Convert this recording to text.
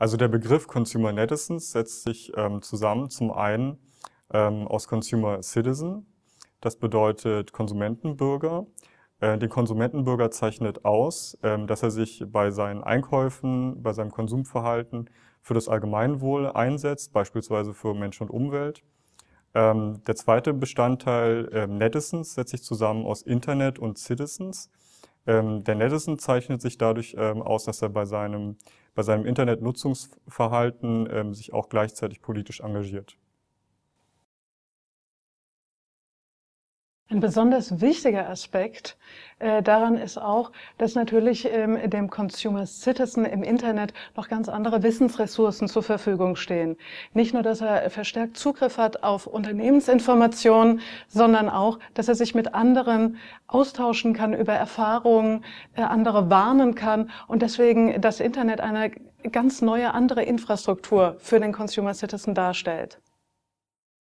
Also der Begriff Consumer Netizens setzt sich ähm, zusammen zum einen ähm, aus Consumer Citizen, das bedeutet Konsumentenbürger. Äh, den Konsumentenbürger zeichnet aus, ähm, dass er sich bei seinen Einkäufen, bei seinem Konsumverhalten für das Allgemeinwohl einsetzt, beispielsweise für Mensch und Umwelt. Ähm, der zweite Bestandteil ähm, Netizens setzt sich zusammen aus Internet und Citizens. Ähm, der Madison zeichnet sich dadurch ähm, aus, dass er bei seinem, bei seinem Internetnutzungsverhalten ähm, sich auch gleichzeitig politisch engagiert. Ein besonders wichtiger Aspekt äh, daran ist auch, dass natürlich ähm, dem Consumer Citizen im Internet noch ganz andere Wissensressourcen zur Verfügung stehen. Nicht nur, dass er verstärkt Zugriff hat auf Unternehmensinformationen, sondern auch, dass er sich mit anderen austauschen kann über Erfahrungen, äh, andere warnen kann und deswegen das Internet eine ganz neue andere Infrastruktur für den Consumer Citizen darstellt.